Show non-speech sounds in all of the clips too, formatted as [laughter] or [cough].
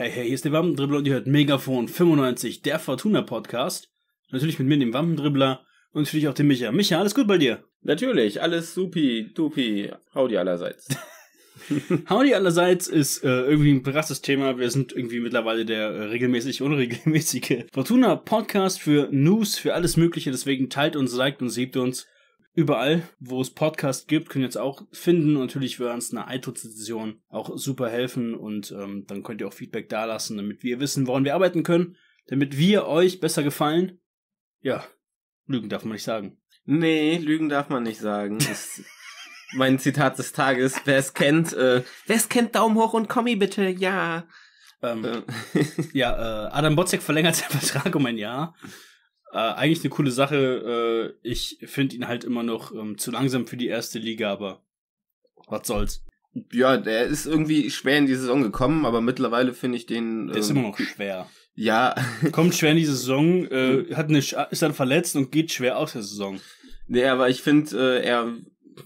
Hey, hey, hier ist der Wampendribbler und ihr hört Megafon 95, der Fortuna-Podcast. Natürlich mit mir, dem Wampendribbler und natürlich auch dem Micha. Micha, alles gut bei dir? Natürlich, alles supi, dupi, howdy allerseits. howdy [laughs] allerseits ist äh, irgendwie ein krasses Thema. Wir sind irgendwie mittlerweile der äh, regelmäßig unregelmäßige Fortuna-Podcast für News, für alles mögliche. Deswegen teilt uns, liked uns, siebt uns überall, wo es Podcasts gibt, könnt ihr jetzt auch finden. Und natürlich würde uns eine iTunes-Session auch super helfen und ähm, dann könnt ihr auch Feedback dalassen, damit wir wissen, woran wir arbeiten können, damit wir euch besser gefallen. Ja, Lügen darf man nicht sagen. Nee, Lügen darf man nicht sagen. [laughs] mein Zitat des Tages. Wer es kennt, äh, wer es kennt, Daumen hoch und Kommi bitte, ja. Ähm, äh. ja, äh, Adam Botzek verlängert seinen Vertrag um ein Jahr. Äh, eigentlich eine coole Sache. Äh, ich finde ihn halt immer noch ähm, zu langsam für die erste Liga, aber was soll's. Ja, der ist irgendwie schwer in die Saison gekommen, aber mittlerweile finde ich den. Der ist ähm, immer noch schwer. Ja. [laughs] Kommt schwer in die Saison, äh, hat eine, ist dann verletzt und geht schwer aus der Saison. Nee, aber ich finde, äh, er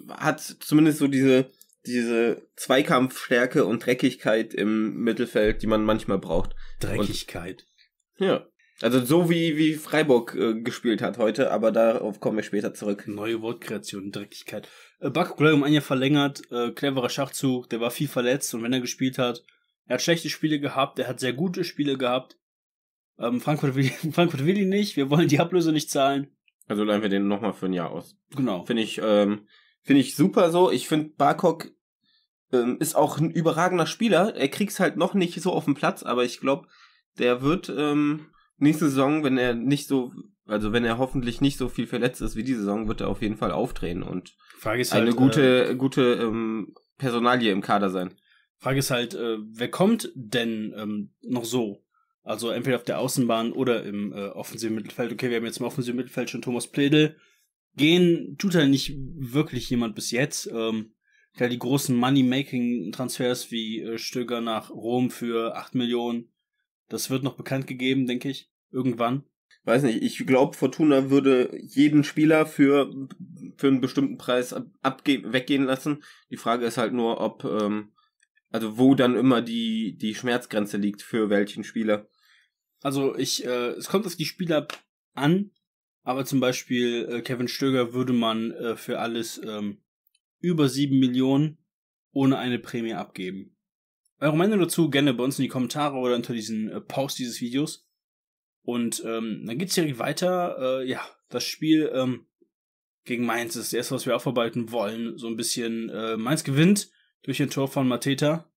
hat zumindest so diese, diese Zweikampfstärke und Dreckigkeit im Mittelfeld, die man manchmal braucht. Dreckigkeit. Und, ja. Also so wie, wie Freiburg äh, gespielt hat heute, aber darauf kommen wir später zurück. Neue Wortkreation, Dreckigkeit. Äh, Bakukula um ein Jahr verlängert, äh, cleverer Schachzug, der war viel verletzt und wenn er gespielt hat, er hat schlechte Spiele gehabt, er hat sehr gute Spiele gehabt. Ähm, Frankfurt, will, [laughs] Frankfurt will ihn nicht, wir wollen die Ablöse nicht zahlen. Also leihen wir den nochmal für ein Jahr aus. Genau. Finde ich, ähm, finde ich super so. Ich finde Barkok ähm, ist auch ein überragender Spieler. Er kriegt's halt noch nicht so auf den Platz, aber ich glaube, der wird ähm, nächste Saison, wenn er nicht so, also wenn er hoffentlich nicht so viel verletzt ist wie diese Saison, wird er auf jeden Fall aufdrehen und eine halt, gute, äh, gute ähm, Personalie im Kader sein. Frage ist halt, äh, wer kommt denn ähm, noch so? Also entweder auf der Außenbahn oder im äh, offensiven Mittelfeld. Okay, wir haben jetzt im offensiven Mittelfeld schon Thomas Pledel. Gehen tut halt nicht wirklich jemand bis jetzt. Ähm, ja, die großen Money-Making-Transfers wie äh, Stöger nach Rom für 8 Millionen. Das wird noch bekannt gegeben, denke ich irgendwann. Weiß nicht, ich glaube, Fortuna würde jeden Spieler für, für einen bestimmten Preis abge weggehen lassen. Die Frage ist halt nur, ob, ähm, also wo dann immer die, die Schmerzgrenze liegt für welchen Spieler. Also ich, äh, es kommt auf die Spieler an, aber zum Beispiel äh, Kevin Stöger würde man äh, für alles ähm, über sieben Millionen ohne eine Prämie abgeben. Eure Meinung dazu gerne bei uns in die Kommentare oder unter diesen äh, Post dieses Videos. Und ähm, dann geht's direkt weiter. Äh, ja, das Spiel ähm, gegen Mainz ist das erste, was wir aufarbeiten wollen. So ein bisschen äh, Mainz gewinnt durch ein Tor von Mateta.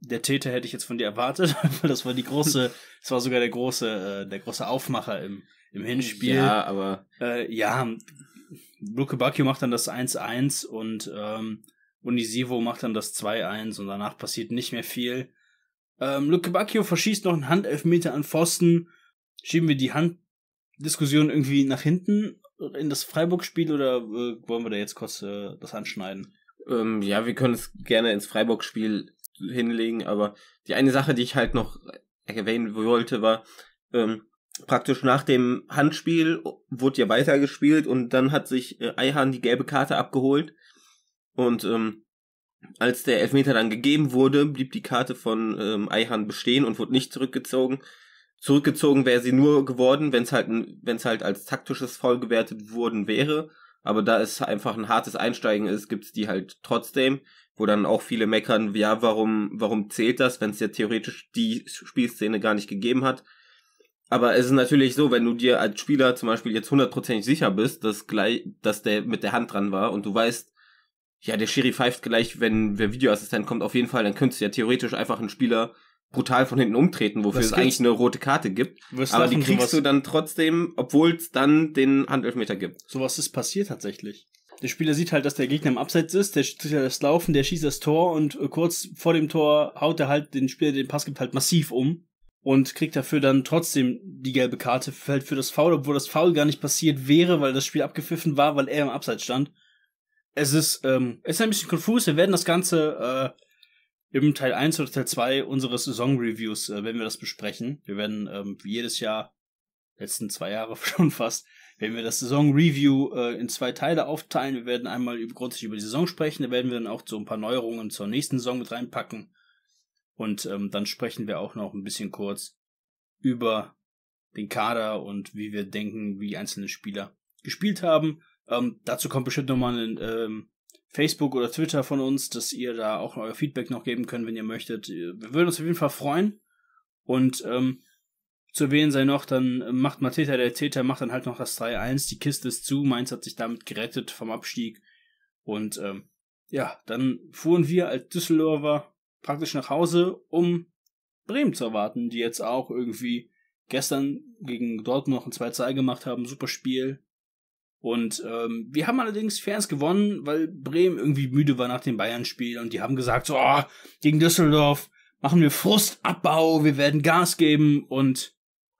Der Täter hätte ich jetzt von dir erwartet, [laughs] weil das war die große, [laughs] das war sogar der große, äh, der große Aufmacher im, im Hinspiel. Ja, aber. Äh, ja, Luke Bacchio macht dann das 1-1 und ähm, Unisivo macht dann das 2-1 und danach passiert nicht mehr viel. Ähm, Luke Bacchio verschießt noch einen Handelfmeter an Pfosten schieben wir die Handdiskussion irgendwie nach hinten in das Freiburg-Spiel oder äh, wollen wir da jetzt kurz äh, das anschneiden? Ähm, ja, wir können es gerne ins Freiburg-Spiel hinlegen, aber die eine Sache, die ich halt noch erwähnen wollte, war, ähm, praktisch nach dem Handspiel wurde ja weitergespielt und dann hat sich äh, Eihan die gelbe Karte abgeholt und ähm, als der Elfmeter dann gegeben wurde, blieb die Karte von ähm, Eihan bestehen und wurde nicht zurückgezogen. Zurückgezogen wäre sie nur geworden, wenn es halt, wenn's halt als taktisches Foul gewertet worden wäre. Aber da es einfach ein hartes Einsteigen ist, gibt's die halt trotzdem, wo dann auch viele meckern, ja, warum, warum zählt das, wenn es ja theoretisch die Spielszene gar nicht gegeben hat. Aber es ist natürlich so, wenn du dir als Spieler zum Beispiel jetzt hundertprozentig sicher bist, dass gleich, dass der mit der Hand dran war und du weißt, ja, der Schiri pfeift gleich, wenn der Videoassistent kommt, auf jeden Fall, dann könntest du ja theoretisch einfach einen Spieler brutal von hinten umtreten, wofür das es eigentlich eine rote Karte gibt. Was aber die kriegst du dann trotzdem, obwohl es dann den Handelfmeter gibt. Sowas ist passiert tatsächlich. Der Spieler sieht halt, dass der Gegner im Abseits ist, der schießt das Laufen, der schießt das Tor und äh, kurz vor dem Tor haut er halt den Spieler, der den Pass gibt, halt massiv um und kriegt dafür dann trotzdem die gelbe Karte, fällt halt für das Foul, obwohl das Foul gar nicht passiert wäre, weil das Spiel abgepfiffen war, weil er im Abseits stand. Es ist, ähm, es ist ein bisschen konfus, wir werden das Ganze äh, im Teil 1 oder Teil 2 unseres Saison-Reviews, äh, wenn wir das besprechen. Wir werden ähm, jedes Jahr, letzten zwei Jahre [laughs] schon fast, wenn wir das Saison-Review äh, in zwei Teile aufteilen. Wir werden einmal grundsätzlich über die Saison sprechen, da werden wir dann auch so ein paar Neuerungen zur nächsten Saison mit reinpacken. Und ähm, dann sprechen wir auch noch ein bisschen kurz über den Kader und wie wir denken, wie einzelne Spieler gespielt haben. Ähm, dazu kommt bestimmt nochmal ein ähm, Facebook oder Twitter von uns, dass ihr da auch euer Feedback noch geben könnt, wenn ihr möchtet. Wir würden uns auf jeden Fall freuen. Und ähm, zu erwähnen sei noch, dann äh, macht Mateta der Täter, macht dann halt noch das 3-1. Die Kiste ist zu. Mainz hat sich damit gerettet vom Abstieg. Und ähm, ja, dann fuhren wir als Düsseldorfer praktisch nach Hause, um Bremen zu erwarten, die jetzt auch irgendwie gestern gegen Dortmund noch ein 2-2 gemacht haben. Super Spiel. Und ähm, wir haben allerdings Fans gewonnen, weil Bremen irgendwie müde war nach dem Bayern-Spiel und die haben gesagt, so, oh, gegen Düsseldorf machen wir Frustabbau, wir werden Gas geben und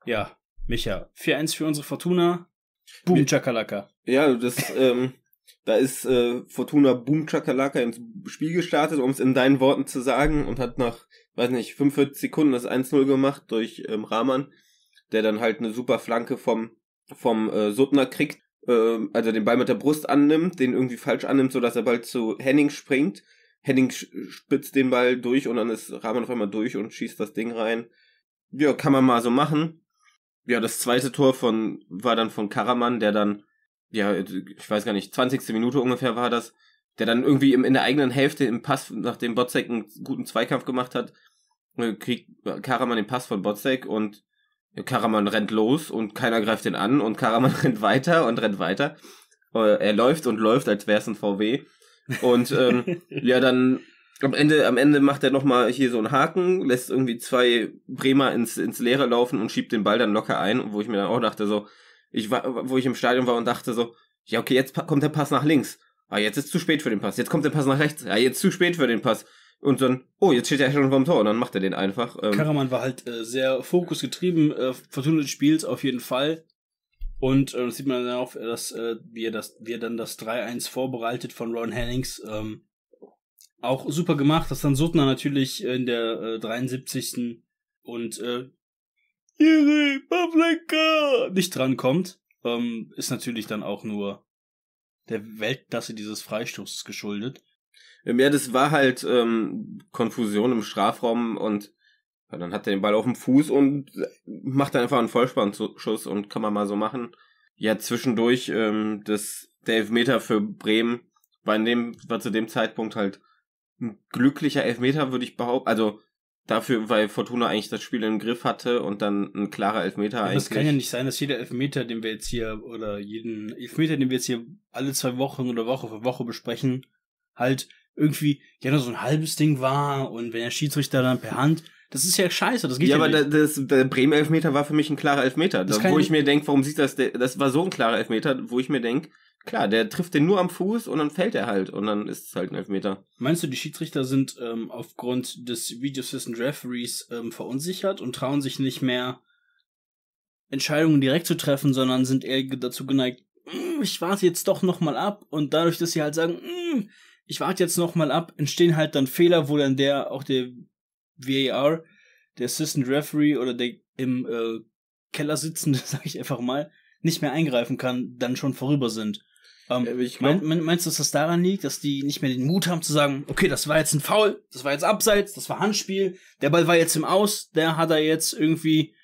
ja, Micha, 4-1 für unsere Fortuna. Boom, Chakalaka. Ja, das, ähm, da ist äh, Fortuna Boom Chakalaka ins Spiel gestartet, um es in deinen Worten zu sagen, und hat nach, weiß nicht, 45 Sekunden das 1-0 gemacht durch ähm, Rahman, der dann halt eine super Flanke vom, vom äh, Suttner kriegt äh, also den Ball mit der Brust annimmt, den irgendwie falsch annimmt, so dass er bald zu Henning springt. Henning spitzt den Ball durch und dann ist Rahman auf einmal durch und schießt das Ding rein. Ja, kann man mal so machen. Ja, das zweite Tor von war dann von Karaman, der dann, ja, ich weiß gar nicht, 20. Minute ungefähr war das, der dann irgendwie im, in der eigenen Hälfte im Pass, nachdem Botzek einen guten Zweikampf gemacht hat, äh, kriegt Karaman den Pass von Botzek und Karaman rennt los und keiner greift ihn an und Karaman [laughs] rennt weiter und rennt weiter. Äh, er läuft und läuft, als wäre es ein VW. Und ähm, [laughs] ja, dann am Ende, am Ende macht er nochmal hier so einen Haken, lässt irgendwie zwei Bremer ins, ins Leere laufen und schiebt den Ball dann locker ein, wo ich mir dann auch dachte, so, ich war, wo ich im Stadion war und dachte so, ja, okay, jetzt kommt der Pass nach links. Ah, jetzt ist zu spät für den Pass. Jetzt kommt der Pass nach rechts. Ah, jetzt zu spät für den Pass und dann, oh, jetzt steht er schon vorm Tor und dann macht er den einfach. Ähm. Karaman war halt äh, sehr fokusgetrieben, äh, Fortuna des Spiels auf jeden Fall. Und äh, das sieht man dann auch, dass äh, wir das, wir dann das 3-1 vorbereitet von Ron Hennings. Ähm, auch super gemacht, dass dann Sutner natürlich in der äh, 73. und äh, Jiri Pavlenka nicht drankommt. Ähm, ist natürlich dann auch nur der Weltklasse dieses Freistoßes geschuldet. Ja, das war halt ähm, Konfusion im Strafraum und ja, dann hat er den Ball auf dem Fuß und macht dann einfach einen Vollspannschuss und kann man mal so machen. Ja, zwischendurch ähm, das, der Elfmeter für Bremen war, in dem, war zu dem Zeitpunkt halt ein glücklicher Elfmeter, würde ich behaupten. Also dafür, weil Fortuna eigentlich das Spiel im Griff hatte und dann ein klarer Elfmeter ja, eigentlich. Es kann ja nicht sein, dass jeder Elfmeter, den wir jetzt hier, oder jeden Elfmeter, den wir jetzt hier alle zwei Wochen oder Woche für Woche besprechen, halt irgendwie ja nur so ein halbes Ding war und wenn der Schiedsrichter dann per Hand das ist ja scheiße, das geht ja, ja aber nicht. Das, der Bremer Elfmeter war für mich ein klarer Elfmeter. Das da, wo ich mir denke, warum sieht das, der, das war so ein klarer Elfmeter, wo ich mir denke, klar, der trifft den nur am Fuß und dann fällt er halt und dann ist es halt ein Elfmeter. Meinst du, die Schiedsrichter sind ähm, aufgrund des Videosystem Referees ähm, verunsichert und trauen sich nicht mehr Entscheidungen direkt zu treffen, sondern sind eher dazu geneigt, mm, ich warte jetzt doch nochmal ab und dadurch, dass sie halt sagen, mm, ich warte jetzt nochmal ab, entstehen halt dann Fehler, wo dann der, auch der VAR, der Assistant Referee oder der im äh, Keller sitzende, [laughs] sag ich einfach mal, nicht mehr eingreifen kann, dann schon vorüber sind. Ähm, ja, ich mein, mein, meinst du, dass das daran liegt, dass die nicht mehr den Mut haben zu sagen, okay, das war jetzt ein Foul, das war jetzt Abseits, das war Handspiel, der Ball war jetzt im Aus, der hat er jetzt irgendwie,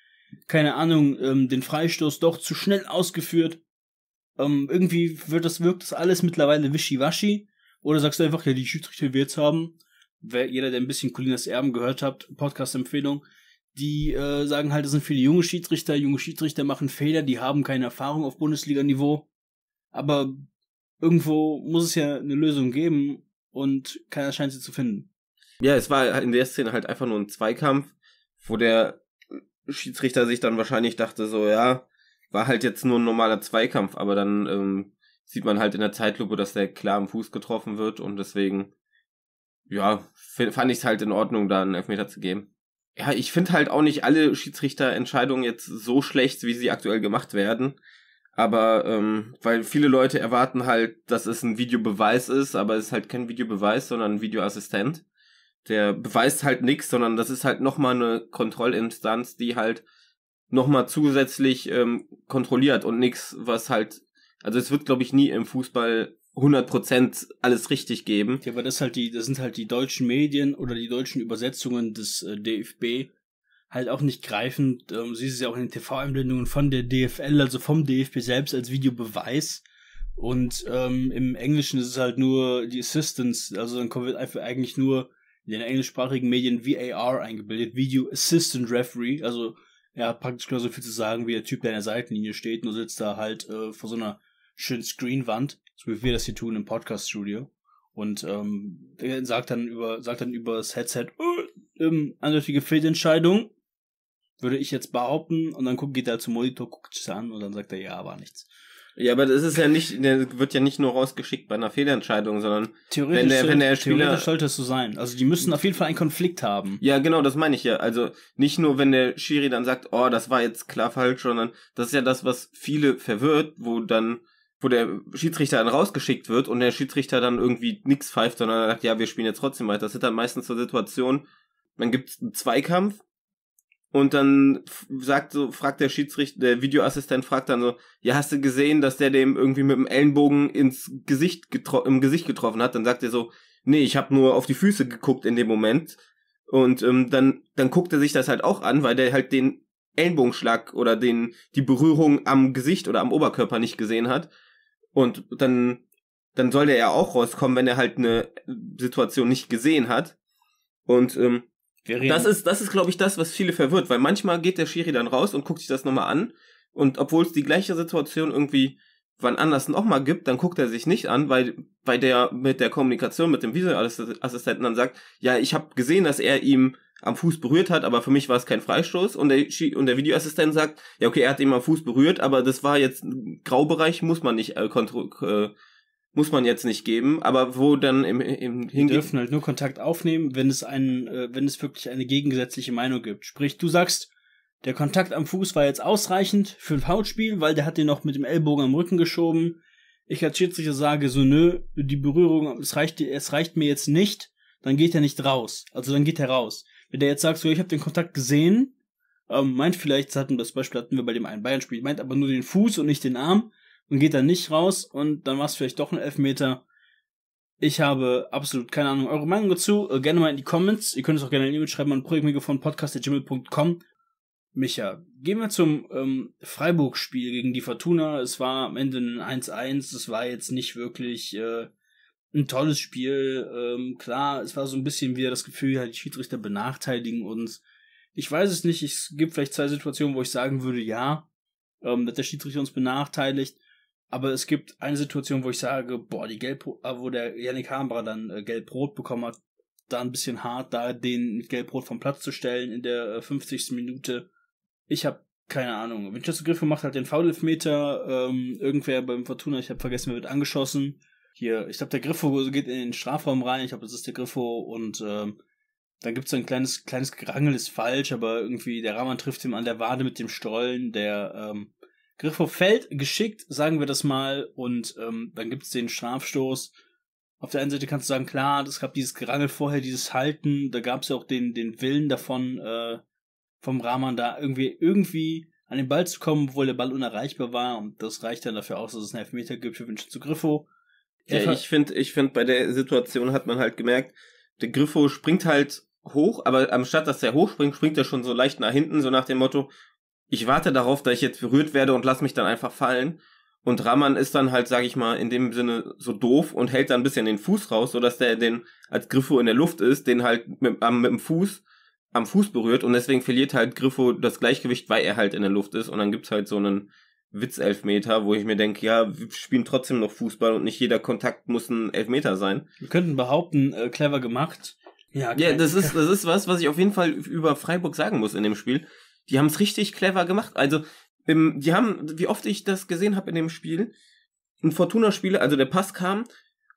keine Ahnung, ähm, den Freistoß doch zu schnell ausgeführt. Ähm, irgendwie wird das, wirkt das alles mittlerweile wischiwaschi. Oder sagst du einfach, ja, die Schiedsrichter die wir jetzt haben, wer, jeder, der ein bisschen Colinas Erben gehört hat, Podcast-Empfehlung, die äh, sagen halt, das sind viele junge Schiedsrichter, junge Schiedsrichter machen Fehler, die haben keine Erfahrung auf Bundesliga-Niveau. Aber irgendwo muss es ja eine Lösung geben und keiner scheint sie zu finden. Ja, es war halt in der Szene halt einfach nur ein Zweikampf, wo der Schiedsrichter sich dann wahrscheinlich dachte, so ja, war halt jetzt nur ein normaler Zweikampf, aber dann ähm, sieht man halt in der Zeitlupe, dass der klar am Fuß getroffen wird und deswegen, ja, fand ich es halt in Ordnung, da einen Elfmeter zu geben. Ja, ich finde halt auch nicht alle Schiedsrichterentscheidungen jetzt so schlecht, wie sie aktuell gemacht werden. Aber ähm, weil viele Leute erwarten halt, dass es ein Videobeweis ist, aber es ist halt kein Videobeweis, sondern ein Videoassistent. Der beweist halt nichts, sondern das ist halt nochmal eine Kontrollinstanz, die halt nochmal zusätzlich ähm, kontrolliert und nichts, was halt also es wird, glaube ich, nie im Fußball 100% alles richtig geben. Ja, aber das halt die, das sind halt die deutschen Medien oder die deutschen Übersetzungen des äh, DFB halt auch nicht greifend. Ähm, siehst es ja auch in den TV-Einblendungen von der DFL, also vom DFB selbst als Videobeweis. Und ähm, im Englischen ist es halt nur die Assistance, also dann kommt einfach eigentlich nur in den englischsprachigen Medien VAR eingebildet, Video Assistant Referee, also er ja, praktisch genauso viel zu sagen wie der Typ, der an der Seitenlinie steht, nur sitzt da halt äh, vor so einer schönen Screenwand, so wie wir das hier tun im Podcast-Studio. Und ähm, er sagt dann über, sagt dann über das Headset, äh, ähm, eindeutige Fehlentscheidung, würde ich jetzt behaupten. Und dann guckt, geht er zum Monitor, guckt es an und dann sagt er, ja, war nichts. Ja, aber das ist ja nicht, der wird ja nicht nur rausgeschickt bei einer Fehlentscheidung, sondern theoretisch, wenn der, wenn der Spieler, theoretisch sollte es so sein. Also die müssen auf jeden Fall einen Konflikt haben. Ja, genau, das meine ich ja. Also nicht nur, wenn der Schiri dann sagt, oh, das war jetzt klar falsch, sondern das ist ja das, was viele verwirrt, wo dann wo der Schiedsrichter dann rausgeschickt wird und der Schiedsrichter dann irgendwie nichts pfeift, sondern er sagt, ja, wir spielen jetzt trotzdem weiter. Das sind dann meistens so Situation, dann gibt's einen Zweikampf und dann sagt so, fragt der Schiedsrichter, der Videoassistent fragt dann so, ja, hast du gesehen, dass der dem irgendwie mit dem Ellenbogen ins Gesicht im Gesicht getroffen hat? Dann sagt er so, nee, ich habe nur auf die Füße geguckt in dem Moment. Und ähm, dann, dann guckt er sich das halt auch an, weil der halt den Ellenbogenschlag oder den, die Berührung am Gesicht oder am Oberkörper nicht gesehen hat. Und dann, dann soll der ja auch rauskommen, wenn er halt eine Situation nicht gesehen hat. Und ähm, das ist, das ist, glaube ich, das, was viele verwirrt, weil manchmal geht der Schiri dann raus und guckt sich das nochmal an. Und obwohl es die gleiche Situation irgendwie wann anders nochmal gibt, dann guckt er sich nicht an, weil, weil der mit der Kommunikation mit dem Videoassistenten dann sagt, ja, ich habe gesehen, dass er ihm am Fuß berührt hat, aber für mich war es kein Freistoß. Und der, und der Videoassistent sagt, ja, okay, er hat ihn am Fuß berührt, aber das war jetzt Graubereich, muss man nicht äh, äh, muss man jetzt nicht geben, aber wo dann im, im Hinge Wir dürfen halt nur Kontakt aufnehmen, wenn es einen, äh, wenn es wirklich eine gegensätzliche Meinung gibt. Sprich, du sagst, der Kontakt am Fuß war jetzt ausreichend für ein Foulspiel, weil der hat den noch mit dem Ellbogen am Rücken geschoben. Ich als Schiedsrichter sage so, nö, die Berührung, es reicht, es reicht mir jetzt nicht, dann geht er nicht raus. Also dann geht er raus wenn der jetzt sagt, so, ich habe den Kontakt gesehen, ähm, meint vielleicht, hatten das Beispiel hatten wir bei dem einen Bayern-Spiel, meint aber nur den Fuß und nicht den Arm und geht dann nicht raus und dann war es vielleicht doch ein Elfmeter. Ich habe absolut keine Ahnung. Eure Meinung dazu äh, gerne mal in die Comments. Ihr könnt es auch gerne in die E-Mail schreiben an projektmikrofon podcast.gmail.com. Micha, gehen wir zum ähm, Freiburg-Spiel gegen die Fortuna. Es war am Ende ein 1-1. Es war jetzt nicht wirklich äh, ein tolles Spiel. Ähm, klar, es war so ein bisschen wieder das Gefühl, ja, die Schiedsrichter benachteiligen uns. Ich weiß es nicht. Es gibt vielleicht zwei Situationen, wo ich sagen würde, ja, ähm, dass der Schiedsrichter uns benachteiligt. Aber es gibt eine Situation, wo ich sage, boah, die Gelb, äh, wo der Yannick Hambra dann äh, Gelb-Rot bekommen hat, da ein bisschen hart, da den mit Gelb-Rot vom Platz zu stellen in der äh, 50. Minute. Ich habe keine Ahnung. Winchester Griffo macht halt den Foul-Elfmeter. Ähm, irgendwer beim Fortuna, ich habe vergessen, wer wird angeschossen hier, ich glaube, der Griffo geht in den Strafraum rein, ich glaube, das ist der Griffo und ähm, dann gibt es so ein kleines, kleines Gerangel, ist falsch, aber irgendwie der Rahman trifft ihm an der Wade mit dem Stollen, der ähm, Griffo fällt, geschickt, sagen wir das mal, und ähm, dann gibt es den Strafstoß. Auf der einen Seite kannst du sagen, klar, es gab dieses Gerangel vorher, dieses Halten, da gab es ja auch den, den Willen davon, äh, vom Rahman da irgendwie, irgendwie an den Ball zu kommen, obwohl der Ball unerreichbar war. Und das reicht dann dafür aus, dass es einen Elfmeter gibt für zu Griffo. Ja, äh, ich finde, ich finde, bei der Situation hat man halt gemerkt, der Griffo springt halt hoch, aber anstatt dass er hochspringt, springt er schon so leicht nach hinten, so nach dem Motto, ich warte darauf, dass ich jetzt berührt werde und lass mich dann einfach fallen. Und Raman ist dann halt, sag ich mal, in dem Sinne so doof und hält dann ein bisschen den Fuß raus, sodass der den, als Griffo in der Luft ist, den halt mit, am, mit dem Fuß, am Fuß berührt und deswegen verliert halt Griffo das Gleichgewicht, weil er halt in der Luft ist und dann gibt's halt so einen Witzelfmeter, wo ich mir denke, ja, wir spielen trotzdem noch Fußball und nicht jeder Kontakt muss ein Elfmeter sein. Wir könnten behaupten, äh, clever gemacht. Ja, ja das ist [laughs] das ist was, was ich auf jeden Fall über Freiburg sagen muss in dem Spiel. Die haben es richtig clever gemacht. Also im, die haben, wie oft ich das gesehen habe in dem Spiel, ein Fortuna-Spieler, also der Pass kam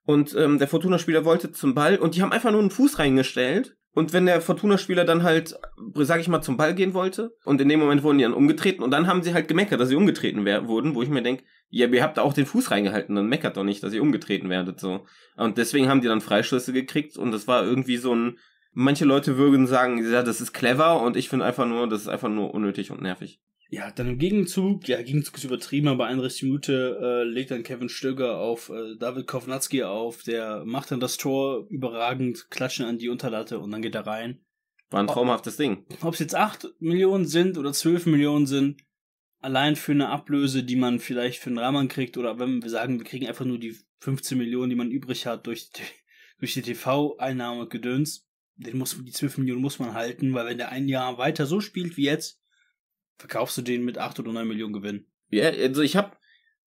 und ähm, der Fortuna-Spieler wollte zum Ball und die haben einfach nur einen Fuß reingestellt und wenn der Fortuna-Spieler dann halt, sag ich mal, zum Ball gehen wollte, und in dem Moment wurden die dann umgetreten, und dann haben sie halt gemeckert, dass sie umgetreten wurden, wo ich mir denke, ja, ihr habt da auch den Fuß reingehalten, dann meckert doch nicht, dass ihr umgetreten werdet, so. Und deswegen haben die dann Freischüsse gekriegt, und das war irgendwie so ein, manche Leute würden sagen, ja, das ist clever, und ich finde einfach nur, das ist einfach nur unnötig und nervig. Ja, dann im Gegenzug, ja, Gegenzug ist übertrieben, aber 31 Minute äh, legt dann Kevin Stöger auf äh, David Kovnatski auf, der macht dann das Tor überragend, klatschen an die Unterlatte und dann geht er rein. War ein traumhaftes Ding. Ob es jetzt 8 Millionen sind oder 12 Millionen sind, allein für eine Ablöse, die man vielleicht für einen Rahmen kriegt, oder wenn wir sagen, wir kriegen einfach nur die 15 Millionen, die man übrig hat durch die, [laughs] durch die TV-Einnahme Gedöns, den muss, die 12 Millionen muss man halten, weil wenn der ein Jahr weiter so spielt wie jetzt, verkaufst du den mit 8 oder 9 Millionen Gewinn. Ja, also ich habe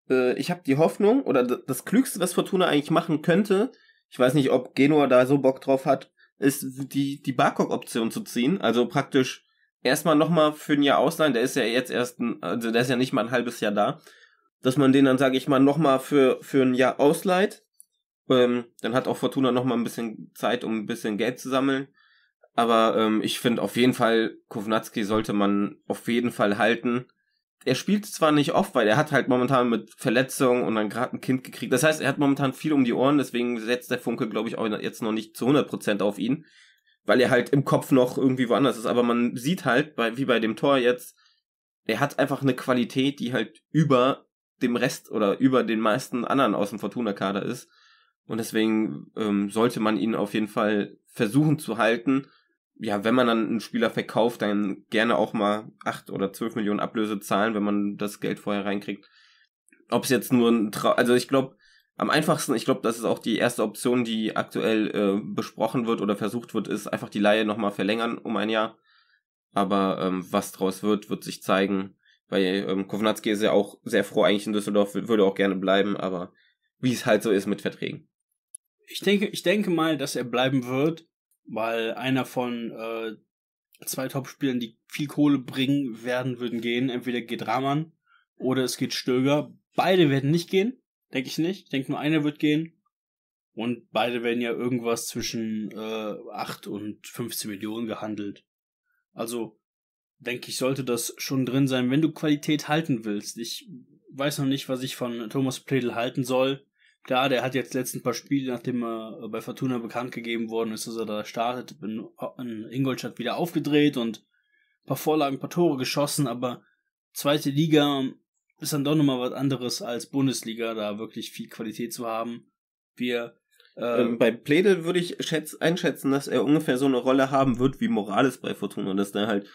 äh, ich habe die Hoffnung oder das Klügste, was Fortuna eigentlich machen könnte, ich weiß nicht, ob Genua da so Bock drauf hat, ist die die barcock Option zu ziehen, also praktisch erstmal nochmal für ein Jahr ausleihen, der ist ja jetzt erst ein, also der ist ja nicht mal ein halbes Jahr da, dass man den dann sage ich mal nochmal für für ein Jahr ausleiht. Ähm, dann hat auch Fortuna nochmal ein bisschen Zeit, um ein bisschen Geld zu sammeln aber ähm, ich finde auf jeden Fall, Kovnatski sollte man auf jeden Fall halten. Er spielt zwar nicht oft, weil er hat halt momentan mit Verletzungen und dann gerade ein Kind gekriegt. Das heißt, er hat momentan viel um die Ohren, deswegen setzt der Funke, glaube ich, auch jetzt noch nicht zu 100% auf ihn, weil er halt im Kopf noch irgendwie woanders ist. Aber man sieht halt, bei, wie bei dem Tor jetzt, er hat einfach eine Qualität, die halt über dem Rest oder über den meisten anderen aus dem Fortuna-Kader ist. Und deswegen ähm, sollte man ihn auf jeden Fall versuchen zu halten ja, wenn man dann einen Spieler verkauft, dann gerne auch mal acht oder zwölf Millionen Ablöse zahlen, wenn man das Geld vorher reinkriegt. Ob es jetzt nur ein Trau also ich glaube, am einfachsten, ich glaube, das ist auch die erste Option, die aktuell äh, besprochen wird oder versucht wird, ist einfach die Laie nochmal verlängern um ein Jahr. Aber ähm, was draus wird, wird sich zeigen. Weil ähm, Kovnatski ist ja auch sehr froh eigentlich in Düsseldorf, würde auch gerne bleiben, aber wie es halt so ist mit Verträgen. Ich denke, ich denke mal, dass er bleiben wird weil einer von äh, zwei Top-Spielern, die viel Kohle bringen werden, würden gehen. Entweder geht Rahman oder es geht Stöger. Beide werden nicht gehen, denke ich nicht. Ich denke nur einer wird gehen. Und beide werden ja irgendwas zwischen äh, 8 und 15 Millionen gehandelt. Also, denke ich, sollte das schon drin sein, wenn du Qualität halten willst. Ich weiß noch nicht, was ich von Thomas Pledel halten soll. Klar, der hat jetzt letzten paar Spiele, nachdem er äh, bei Fortuna bekannt gegeben worden ist, dass er da startet, in, in Ingolstadt wieder aufgedreht und ein paar Vorlagen, ein paar Tore geschossen, aber zweite Liga ist dann doch nochmal was anderes als Bundesliga, da wirklich viel Qualität zu haben. Wir äh, ähm, bei Pledel würde ich einschätzen, dass er ungefähr so eine Rolle haben wird wie Morales bei Fortuna, dass der halt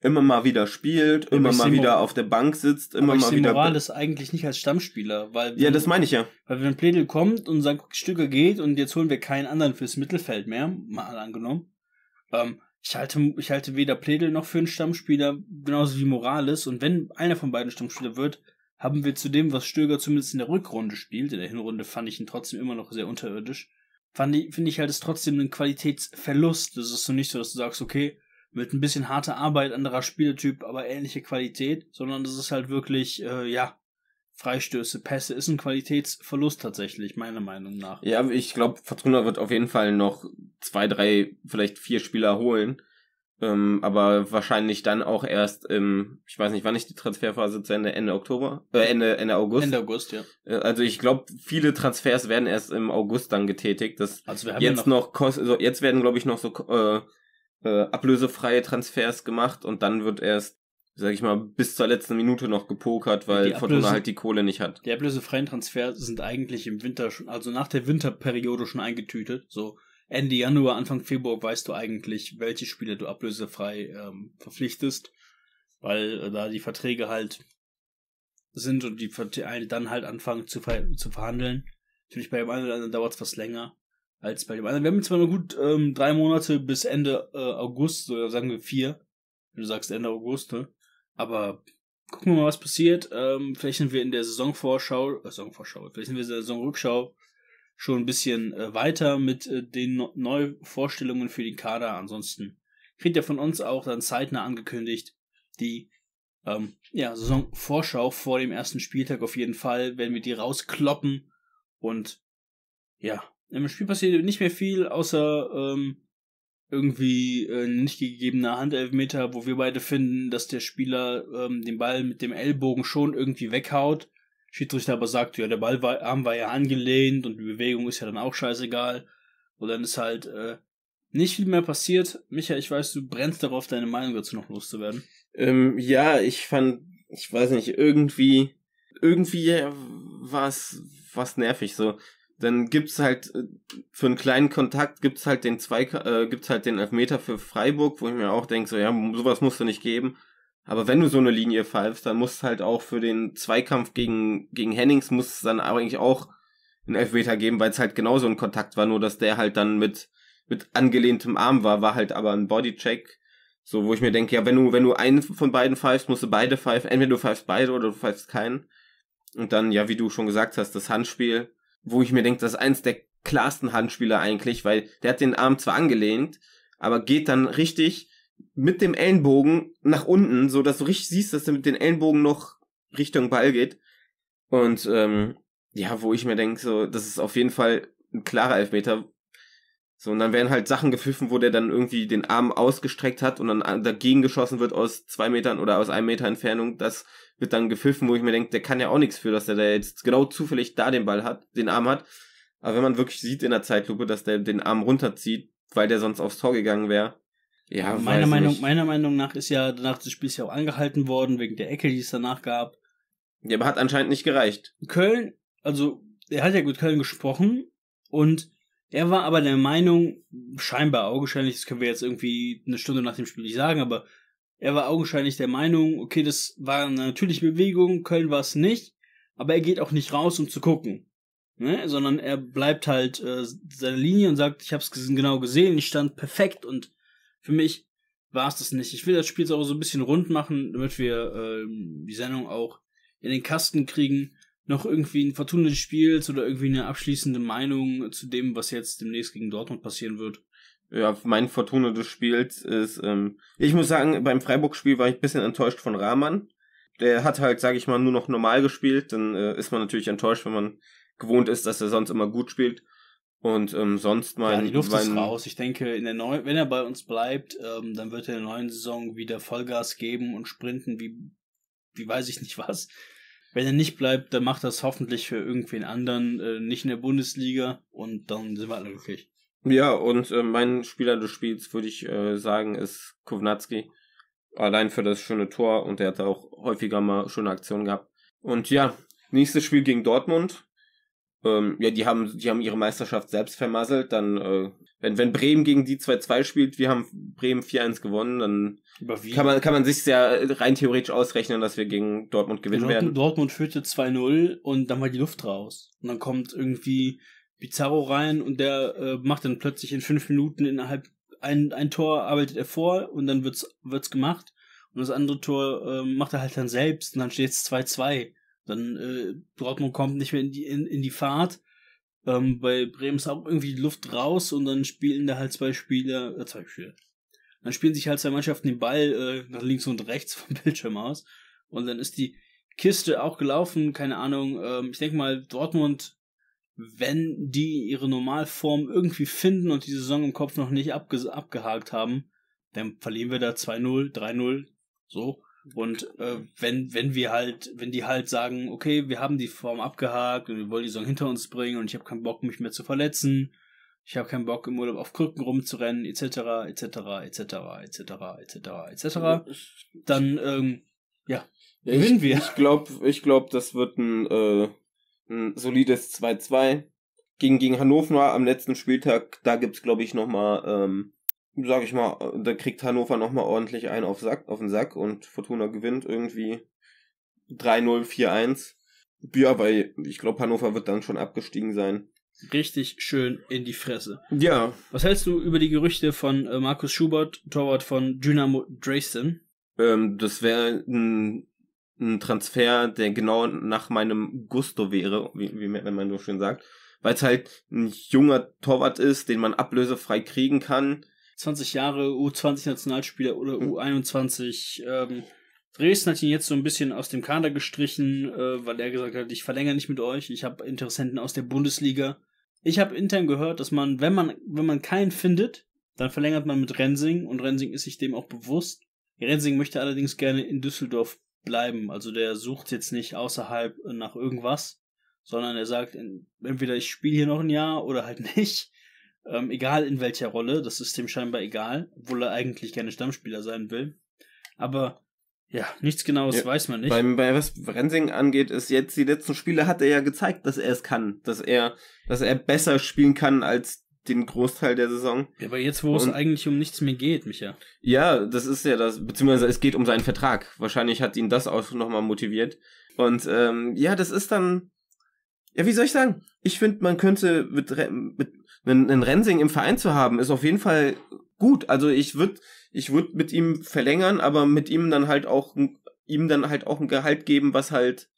immer mal wieder spielt, immer mal wieder auf der Bank sitzt, immer aber mal wieder. Moral ist eigentlich nicht als Stammspieler, weil wenn, ja, das meine ich ja. Weil wenn Pledel kommt und sagt, Stücke geht und jetzt holen wir keinen anderen fürs Mittelfeld mehr, mal angenommen, ähm, ich halte, ich halte weder Pledel noch für einen Stammspieler, genauso wie Morales. Und wenn einer von beiden Stammspieler wird, haben wir zu dem, was Stöger zumindest in der Rückrunde spielt, in der Hinrunde fand ich ihn trotzdem immer noch sehr unterirdisch, fand ich, finde ich halt es trotzdem einen Qualitätsverlust. Das ist so nicht so, dass du sagst, okay, mit ein bisschen harter Arbeit, anderer Spieletyp, aber ähnliche Qualität, sondern das ist halt wirklich, äh, ja, Freistöße, Pässe ist ein Qualitätsverlust tatsächlich, meiner Meinung nach. Ja, ich glaube, Fortuna wird auf jeden Fall noch zwei, drei, vielleicht vier Spieler holen. Ähm, aber wahrscheinlich dann auch erst im, ich weiß nicht, wann ist die Transferphase zu Ende? Ende Oktober? Äh, Ende, Ende August? Ende August, ja. Äh, also ich glaube, viele Transfers werden erst im August dann getätigt. Das also wir haben jetzt ja noch, noch also jetzt werden, glaube ich, noch so äh, äh, ablösefreie Transfers gemacht und dann wird erst, sag ich mal, bis zur letzten Minute noch gepokert, weil Ablöse, Fortuna halt die Kohle nicht hat. Die ablösefreien Transfers sind eigentlich im Winter schon, also nach der Winterperiode schon eingetütet. So Ende Januar, Anfang Februar weißt du eigentlich, welche Spieler du ablösefrei ähm, verpflichtest, weil äh, da die Verträge halt sind und die Vereine dann halt anfangen zu, ver zu verhandeln. Natürlich bei dem einen oder anderen dauert es was länger als bei dem anderen. Wir haben jetzt mal gut ähm, drei Monate bis Ende äh, August, oder sagen wir vier. Wenn du sagst Ende August, ne? Aber gucken wir mal, was passiert. Ähm, vielleicht sind wir in der Saisonvorschau, äh, Saisonvorschau, vielleicht sind wir in der Saisonrückschau schon ein bisschen äh, weiter mit äh, den no Neuvorstellungen für den Kader. Ansonsten kriegt ihr von uns auch dann zeitnah angekündigt die ähm, ja, Saisonvorschau vor dem ersten Spieltag auf jeden Fall, werden wir die rauskloppen und ja, im Spiel passiert nicht mehr viel, außer ähm, irgendwie äh, nicht gegebener Handelfmeter, wo wir beide finden, dass der Spieler ähm, den Ball mit dem Ellbogen schon irgendwie weghaut. Schiedsrichter aber sagt, ja, der Ballarm war, ja angelehnt und die Bewegung ist ja dann auch scheißegal. Und dann ist halt äh, nicht viel mehr passiert. Micha, ich weiß, du brennst darauf, deine Meinung dazu noch loszuwerden. Ähm, ja, ich fand, ich weiß nicht, irgendwie, irgendwie war es nervig so dann gibt's halt äh, für einen kleinen Kontakt gibt's halt den zwei äh, gibt's halt den Elfmeter für Freiburg, wo ich mir auch denke, so ja, sowas musst du nicht geben. Aber wenn du so eine Linie pfeifst, dann musst du halt auch für den Zweikampf gegen gegen Hennings muss es dann eigentlich auch einen Elfmeter geben, weil es halt genauso ein Kontakt war, nur dass der halt dann mit mit angelehntem Arm war, war halt aber ein Bodycheck, so wo ich mir denke, ja, wenn du wenn du einen von beiden pfeifst, musst du beide pfeifen, entweder du pfeifst beide oder du pfeifst keinen. Und dann ja, wie du schon gesagt hast, das Handspiel wo ich mir denke, das ist eins der klarsten Handspieler eigentlich, weil der hat den Arm zwar angelehnt, aber geht dann richtig mit dem Ellenbogen nach unten, so dass du richtig siehst, dass er mit den Ellenbogen noch Richtung Ball geht. Und ähm, ja, wo ich mir denke, so, das ist auf jeden Fall ein klarer Elfmeter, so, und dann werden halt Sachen gepfiffen, wo der dann irgendwie den Arm ausgestreckt hat und dann äh, dagegen geschossen wird aus zwei Metern oder aus einem Meter Entfernung. Das wird dann gepfiffen, wo ich mir denke, der kann ja auch nichts für, dass der da jetzt genau zufällig da den Ball hat, den Arm hat. Aber wenn man wirklich sieht in der Zeitlupe, dass der den Arm runterzieht, weil der sonst aufs Tor gegangen wäre. Ja, meiner Meinung, nicht. meiner Meinung nach ist ja danach das Spiel ja auch angehalten worden, wegen der Ecke, die es danach gab. Ja, aber hat anscheinend nicht gereicht. Köln, also, er hat ja gut Köln gesprochen und er war aber der Meinung, scheinbar augenscheinlich, das können wir jetzt irgendwie eine Stunde nach dem Spiel nicht sagen, aber er war augenscheinlich der Meinung, okay, das war eine natürliche Bewegung, Köln war es nicht, aber er geht auch nicht raus, um zu gucken. Ne? Sondern er bleibt halt äh, seiner Linie und sagt, ich hab's genau gesehen, ich stand perfekt und für mich war es das nicht. Ich will das Spiel jetzt auch so ein bisschen rund machen, damit wir äh, die Sendung auch in den Kasten kriegen noch irgendwie ein Vertun des Spiels oder irgendwie eine abschließende Meinung zu dem, was jetzt demnächst gegen Dortmund passieren wird? Ja, mein Fortuna des Spiels ist, ähm, ich muss sagen, beim Freiburg-Spiel war ich ein bisschen enttäuscht von Rahmann. Der hat halt, sag ich mal, nur noch normal gespielt. Dann äh, ist man natürlich enttäuscht, wenn man gewohnt ist, dass er sonst immer gut spielt. Und ähm, sonst mein. Ja, die Luft mein, ist raus. Ich denke, in der neuen, wenn er bei uns bleibt, ähm, dann wird er in der neuen Saison wieder Vollgas geben und sprinten wie, wie weiß ich nicht was. Wenn er nicht bleibt, dann macht das hoffentlich für irgendwen anderen, äh, nicht in der Bundesliga und dann sind wir alle glücklich. Ja, und äh, mein Spieler des Spiels, würde ich äh, sagen, ist Kovnatski. Allein für das schöne Tor und er hat auch häufiger mal schöne Aktionen gehabt. Und ja, nächstes Spiel gegen Dortmund. Ähm, ja, die haben, die haben ihre Meisterschaft selbst vermasselt. Dann, äh, wenn, wenn Bremen gegen die 2-2 spielt, wir haben Bremen 4-1 gewonnen, dann kann man, kann man sich sehr äh, rein theoretisch ausrechnen, dass wir gegen Dortmund gewinnen Dortmund, genau, werden. Dortmund führte 2-0 und dann war die Luft raus. Und dann kommt irgendwie Pizarro rein und der äh, macht dann plötzlich in fünf Minuten innerhalb ein, ein Tor arbeitet er vor und dann wird's, wird's gemacht. Und das andere Tor äh, macht er halt dann selbst und dann steht es 2-2. Dann äh, Dortmund kommt nicht mehr in die, in, in die Fahrt. Ähm, bei Bremen ist auch irgendwie die Luft raus und dann spielen da halt zwei Spieler, äh, zwei Spieler. Dann spielen sich halt zwei Mannschaften den Ball äh, nach links und rechts vom [laughs] Bildschirm aus. Und dann ist die Kiste auch gelaufen, keine Ahnung. Ähm, ich denke mal, Dortmund, wenn die ihre Normalform irgendwie finden und die Saison im Kopf noch nicht abge abgehakt haben, dann verlieren wir da 2-0, 3-0, so. Und äh, wenn, wenn wir halt, wenn die halt sagen, okay, wir haben die Form abgehakt und wir wollen die Saison hinter uns bringen und ich habe keinen Bock, mich mehr zu verletzen, ich habe keinen Bock, im Urlaub auf Krücken rumzurennen, etc., etc., etc., etc., etc., etc., dann, ähm, ja, ja gewinnen ich, wir. Ich glaube, ich glaub, das wird ein, äh, ein solides 2-2. Gegen, gegen Hannover am letzten Spieltag, da gibt es, glaube ich, nochmal ähm, sag ich mal, äh, da kriegt Hannover nochmal ordentlich einen auf, Sack, auf den Sack und Fortuna gewinnt irgendwie 3-0, 4-1. Ja, weil ich glaube, Hannover wird dann schon abgestiegen sein. Richtig schön in die Fresse. Ja. Was hältst du über die Gerüchte von äh, Markus Schubert, Torwart von Dynamo Dresden? Ähm, das wäre ein, ein, Transfer, der genau nach meinem Gusto wäre, wie, wie man so schön sagt. Weil es halt ein junger Torwart ist, den man ablösefrei kriegen kann 20 Jahre U20-Nationalspieler oder hm. U21. Ähm, Dresden hat ihn jetzt so ein bisschen aus dem Kader gestrichen, äh, weil er gesagt hat, ich verlängere nicht mit euch, ich habe Interessenten aus der Bundesliga. Ich habe intern gehört, dass man, wenn man, wenn man keinen findet, dann verlängert man mit Rensing und Rensing ist sich dem auch bewusst. Rensing möchte allerdings gerne in Düsseldorf bleiben, also der sucht jetzt nicht außerhalb nach irgendwas, sondern er sagt, entweder ich spiele hier noch ein Jahr oder halt [laughs] nicht. Ähm, egal in welcher Rolle, das ist ihm scheinbar egal, obwohl er eigentlich gerne Stammspieler sein will. Aber ja, nichts Genaues ja, weiß man nicht. Beim, bei was Rensing angeht, ist jetzt die letzten Spiele hat er ja gezeigt, dass er es kann, dass er, dass er besser spielen kann als den Großteil der Saison. Ja, aber jetzt, wo Und, es eigentlich um nichts mehr geht, Micha. Ja, das ist ja das, beziehungsweise es geht um seinen Vertrag. Wahrscheinlich hat ihn das auch nochmal motiviert. Und ähm, ja, das ist dann, ja, wie soll ich sagen? Ich finde, man könnte mit, mit einen, einen Rensing im Verein zu haben, ist auf jeden Fall gut. Also ich würde ich würde mit ihm verlängern, aber mit ihm dann halt auch ihm dann halt auch ein Gehalt geben, was halt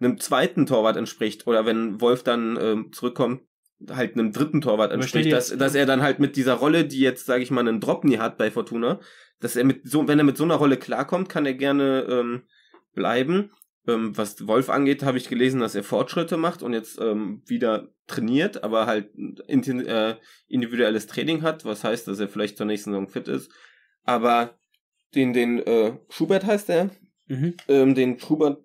einem zweiten Torwart entspricht oder wenn Wolf dann ähm, zurückkommt, halt einem dritten Torwart entspricht, dass, dass er dann halt mit dieser Rolle, die jetzt sage ich mal einen Dropney hat bei Fortuna, dass er mit so wenn er mit so einer Rolle klarkommt, kann er gerne ähm, bleiben ähm, was Wolf angeht, habe ich gelesen, dass er Fortschritte macht und jetzt ähm, wieder trainiert, aber halt äh, individuelles Training hat, was heißt, dass er vielleicht zur nächsten Saison fit ist. Aber den, den äh, Schubert heißt er, mhm. ähm, den Schubert,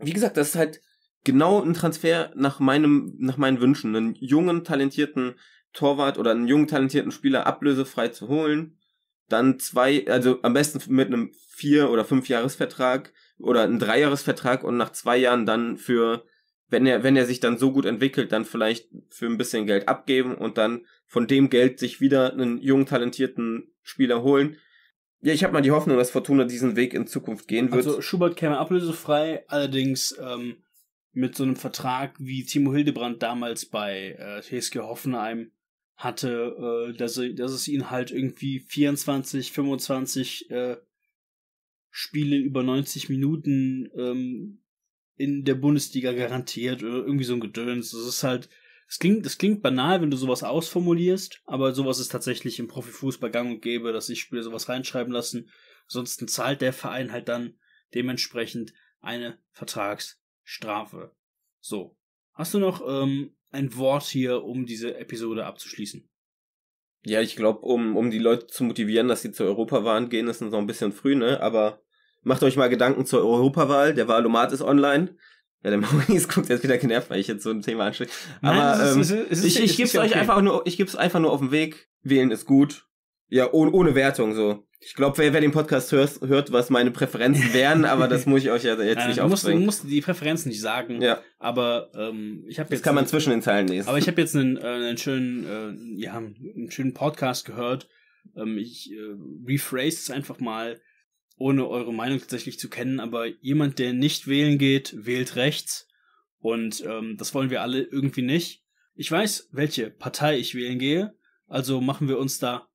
wie gesagt, das ist halt genau ein Transfer nach meinem, nach meinen Wünschen, einen jungen, talentierten Torwart oder einen jungen, talentierten Spieler ablösefrei zu holen dann zwei, also am besten mit einem vier oder fünf Jahresvertrag oder einem Dreijahresvertrag und nach zwei Jahren dann für, wenn er, wenn er sich dann so gut entwickelt, dann vielleicht für ein bisschen Geld abgeben und dann von dem Geld sich wieder einen jungen, talentierten Spieler holen. Ja, ich habe mal die Hoffnung, dass Fortuna diesen Weg in Zukunft gehen wird. Also Schubert käme ablösefrei, allerdings ähm, mit so einem Vertrag wie Timo Hildebrand damals bei äh, TSG Hoffenheim hatte, äh, dass, dass es ihn halt irgendwie 24, 25 äh, Spiele über 90 Minuten ähm, in der Bundesliga garantiert oder irgendwie so ein Gedöns. Das ist halt, es klingt, das klingt banal, wenn du sowas ausformulierst, aber sowas ist tatsächlich im Profifußball gang und gäbe, dass sich Spieler sowas reinschreiben lassen. Ansonsten zahlt der Verein halt dann dementsprechend eine Vertragsstrafe. So. Hast du noch ähm, ein Wort hier, um diese Episode abzuschließen. Ja, ich glaube, um, um die Leute zu motivieren, dass sie zur Europawahl gehen, ist noch ein bisschen früh, ne? Aber macht euch mal Gedanken zur Europawahl. Der Wahlomat ist online. Ja, der [laughs] Maurice guckt jetzt wieder genervt, weil ich jetzt so ein Thema anschließe. Aber ähm, ich, ich, ich gebe es euch einfach nur, ich gebe einfach nur auf den Weg. Wählen ist gut. Ja, ohne, ohne Wertung so. Ich glaube, wer, wer, den Podcast hört, hört, was meine Präferenzen wären, aber das muss ich euch ja jetzt ja, äh, nicht aufbringen. Du musst, musst die Präferenzen nicht sagen, ja. aber ähm, ich habe jetzt... Das kann man einen, zwischen den Zeilen lesen. Aber ich habe jetzt einen, äh, einen schönen, äh, ja, einen schönen Podcast gehört. Ähm, ich äh, rephrase es einfach mal, ohne eure Meinung tatsächlich zu kennen, aber jemand, der nicht wählen geht, wählt rechts und ähm, das wollen wir alle irgendwie nicht. Ich weiß, welche Partei ich wählen gehe, also machen wir uns da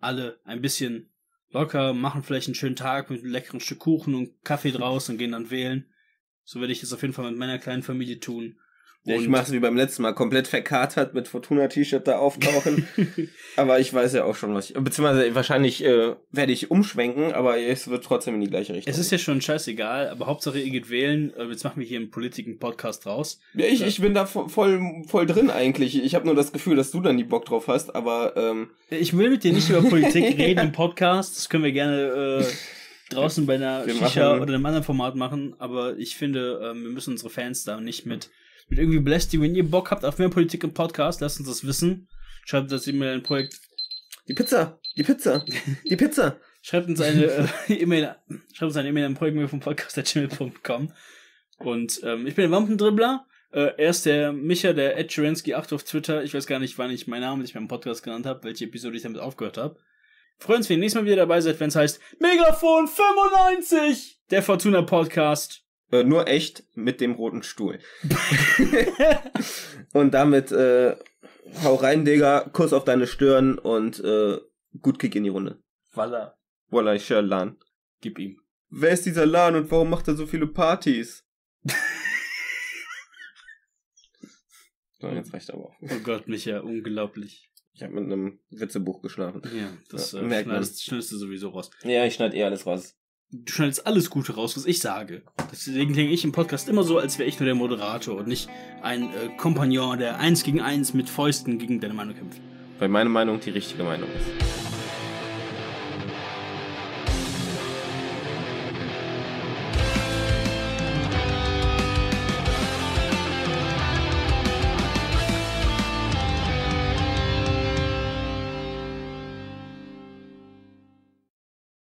alle ein bisschen locker, machen vielleicht einen schönen Tag mit einem leckeren Stück Kuchen und Kaffee draus und gehen dann wählen. So werde ich es auf jeden Fall mit meiner kleinen Familie tun. Und ich mach's wie beim letzten Mal, komplett verkatert mit Fortuna-T-Shirt da auftauchen. [laughs] aber ich weiß ja auch schon, was ich. Beziehungsweise wahrscheinlich äh, werde ich umschwenken, aber es wird trotzdem in die gleiche Richtung. Es ist ja schon scheißegal, aber Hauptsache ihr geht wählen. Äh, jetzt machen wir hier einen Politiken-Podcast raus. Ja, ich, ich bin da voll, voll drin eigentlich. Ich habe nur das Gefühl, dass du dann die Bock drauf hast, aber. Ähm ich will mit dir nicht über Politik [laughs] reden im Podcast. Das können wir gerne. Äh, draußen bei einer wir Shisha oder einem anderen Format machen, aber ich finde, äh, wir müssen unsere Fans da nicht mit mit irgendwie Belästigung. Wenn ihr Bock habt auf mehr Politik im Podcast, lasst uns das wissen. Schreibt das E-Mail an Projekt. Die Pizza! Die Pizza! Die Pizza! [laughs] schreibt uns eine äh, [laughs] E-Mail, schreibt uns eine E-Mail an Projekt vom Podcast.gmail.com. Und ähm, ich bin der Wampendribbler. Äh, er ist der Micha, der Ed Schirensky 8 auf Twitter. Ich weiß gar nicht, wann ich meinen Namen nicht mehr im Podcast genannt habe, welche Episode ich damit aufgehört habe. Freuen uns, wenn ihr nächstes Mal wieder dabei seid, wenn es heißt Megafon 95, der Fortuna Podcast. Äh, nur echt mit dem roten Stuhl. [laughs] [laughs] und damit äh, hau rein, Digga, Kuss auf deine Stirn und äh, gut Kick in die Runde. Voila. Voila, ich Lan. Gib ihm. Wer ist dieser Lan und warum macht er so viele Partys? [laughs] so, jetzt reicht aber auch. Oh Gott, Micha, unglaublich. Ich habe mit einem Witzebuch geschlafen. Ja, das ja, äh, merkt man. du sowieso raus. Ja, ich schneide eh alles raus du schneidest alles Gute raus, was ich sage. Deswegen klinge ich im Podcast immer so, als wäre ich nur der Moderator und nicht ein äh, Kompagnon, der eins gegen eins mit Fäusten gegen deine Meinung kämpft. Weil meine Meinung die richtige Meinung ist.